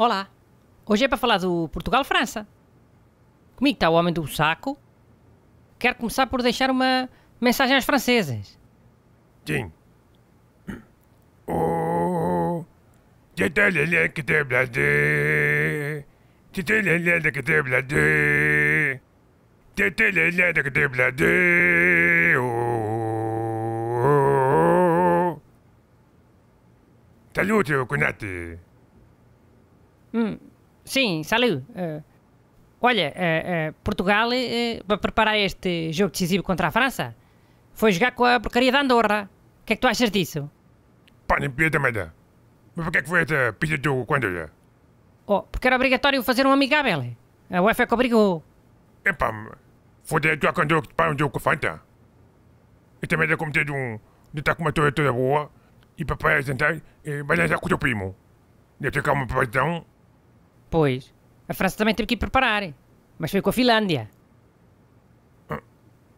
Olá. Hoje é para falar do Portugal-França. Comigo está o homem do saco. Quero começar por deixar uma mensagem aos franceses. Sim. Oh. Salute, Kunati! Hum, sim, Saliu. Uh, olha, uh, uh, Portugal, para preparar este jogo decisivo contra a França, foi jogar com a porcaria da Andorra. O que é que tu achas disso? Pá, nem pia também dá. Mas porquê é que foi esta jogo do já Oh, porque era obrigatório fazer um amigável. A UEFA que obrigou. Epá, foder a tua Andorra que para um jogo com a Fanta. E também é como ter um... de estar com uma torre toda boa e papai sentar e eh, balançar com o teu primo. Deve ter calma, papai, então... Pois. A França também teve que ir preparar. Mas foi com a Finlândia.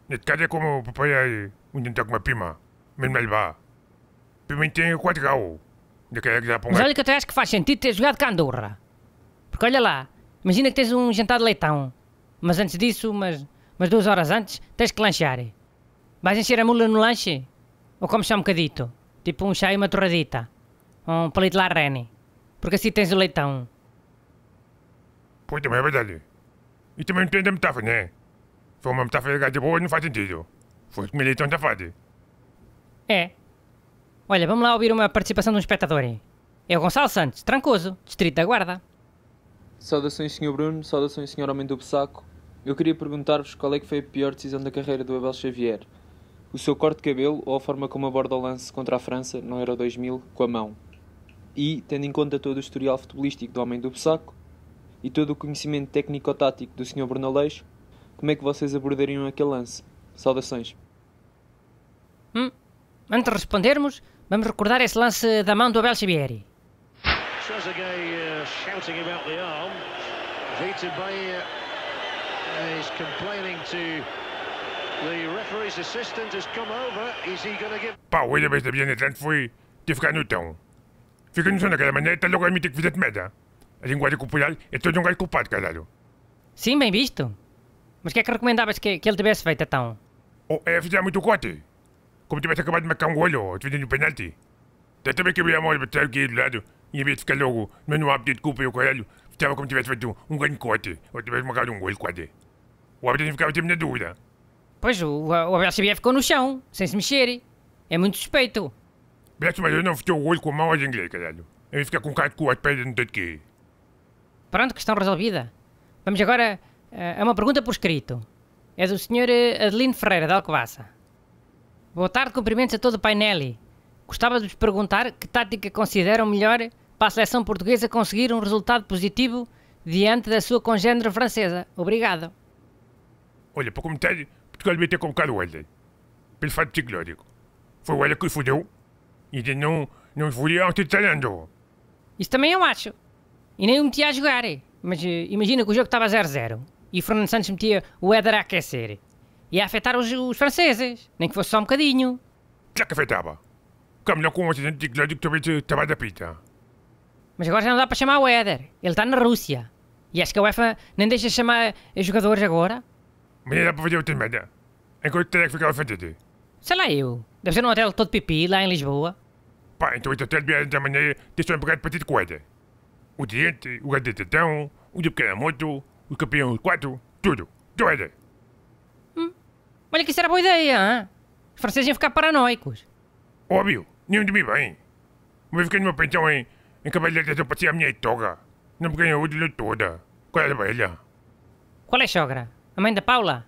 Neste caso é como o papai aí, um jantar com uma Pima? Mesmo ele vá. Primeiro tem 4 graus. Mas olha que eu acho que faz sentido ter jogado com a Andorra. Porque olha lá, imagina que tens um jantar de leitão. Mas antes disso, umas, umas duas horas antes, tens que lanchar. Vais encher a mula no lanche? Ou como só um bocadito? Tipo um chá e uma torradita. Ou um palito de larrene. Porque assim tens o leitão. Foi também, é verdade. E também não entende a metáfora, né? Foi uma metáfora ligada de boa não faz sentido. Foi que me leitão fada. É. Olha, vamos lá ouvir uma participação de um espectador. É o Gonçalo Santos, Trancoso, Distrito da Guarda. Saudações, Sr. Bruno. Saudações, Sr. Homem do Bessaco. Eu queria perguntar-vos qual é que foi a pior decisão da carreira do Abel Xavier. O seu corte de cabelo ou a forma como aborda o lance contra a França Não era 2000 com a mão? E, tendo em conta todo o historial futebolístico do Homem do Bessaco, e todo o conhecimento técnico-tático do Sr. Brunaleixo, como é que vocês abordariam aquele lance? Saudações. Hum, antes de respondermos, vamos recordar esse lance da mão do Abel Xavieri. Trezeguet uh, shouting about the arm. Vita Bahia uh, is complaining to the referee's assistant has come over. Is he going to Pá, o da vez da Bianetland foi... Teve ficar no tom. Fica-nos no daquela maneira, está logo a admitir que fizeste merda. A linguagem corporal é todo um gajo culpado, caralho. Sim, bem visto. Mas o que é que recomendavas que, que ele tivesse feito, então? Oh, é fizer muito corte. Como tivesse acabado de marcar um golo, ou tivesse um penalti. Até também que a minha mão bater aqui do lado, e em vez de ficar logo, mas não há pedido de culpa e o caralho, Estava como tivesse feito um grande corte, ou tivesse marcado um golo quase. O árbitro ficava sempre na dúvida. Pois, o, o Abel Xavier ficou no chão, sem se mexer. É muito suspeito. Beto, mas eu não fechou o olho com a mão em inglês, caralho. Eu ia ficar com um cara de cu às não no teto Pronto, questão resolvida. Vamos agora eh, a uma pergunta por escrito. É do Sr. Eh, Adelino Ferreira, de Alcobaça. Boa tarde, cumprimentos a todo o painel. Gostava de vos perguntar que tática consideram melhor para a seleção portuguesa conseguir um resultado positivo diante da sua congênere francesa. Obrigado. Olha, para comentar, Portugal devia ter o olha pelo fato psicológico. Foi o Ela que fudeu. E de não, não fui ao Isso também eu acho. E nem o metia a jogar. É. Mas eh, imagina que o jogo estava 0-0 e o Fernando Santos metia o Éder a aquecer. Ia afetar os, os franceses, nem que fosse só um bocadinho. Já que afetava. Caminhou com um acidente de glória que talvez estava da pita. Mas agora já não dá para chamar o Éder. Ele está na Rússia. E acho que a UEFA nem deixa chamar eh, jogadores agora. Mas não dá para fazer outra merda. Enquanto terá que é ficar ofendido. Sei lá eu. Deve ser num hotel todo pipi lá em Lisboa. Pá, então este hotel de amanhã deixou um bocado partido com o Éder o Diente, o Gadetetão, o de Pequena Moto, o Campeão quatro tudo. Doida! É hum. Olha que isso era boa ideia, hein? Os franceses iam ficar paranoicos. Óbvio, nem de mim bem. Mas fiquei no meu pentão em, cabelo de eu passei a minha toga. Não me ganhou de toda. Qual é a velha? Qual é a sogra? A mãe da Paula?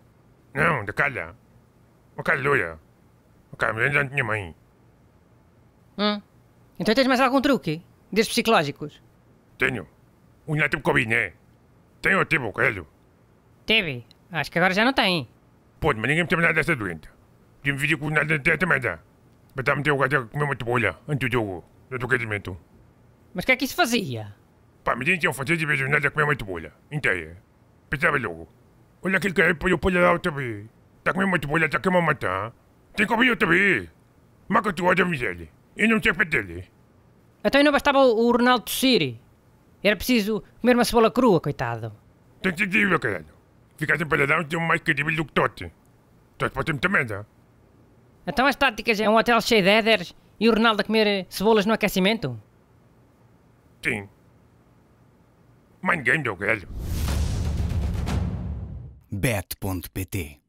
Não, da Carla. A Carla loira. A Carla da minha mãe. Hum. Então tens mais algum truque? Desses psicológicos? Tenho. Unha tipo cobiné. Tenho tipo coelho. Teve. Acho que agora já não tem. Pô, mas ninguém me tem nada dessa doente. De me vídeo com nada dessa merda. Mas tá-me ter o gato a comer uma tebolha antes do, jogo do casamento. Mas o que é que isso fazia? Pá, me dizem um fazer de em nada a comer uma tebolha. Inteira. Pensava logo. Olha aquele cara põe o polho lá outra vez. Tá comendo uma tebolha, tá querendo matar. Tem que comer outra vez. Maca tu, olha, miséria. E não sei para dele. Então não bastava o Ronaldo Siri. Era preciso comer uma cebola crua, coitado. Tem que ser meu caralho. Ficar empalhadão tem mais credível do que tote. Tote pode ter muita merda. Então as táticas é um hotel cheio de éderes e o Ronaldo a comer eh, cebolas no aquecimento? Sim. Mind game, meu caralho. Bet.pt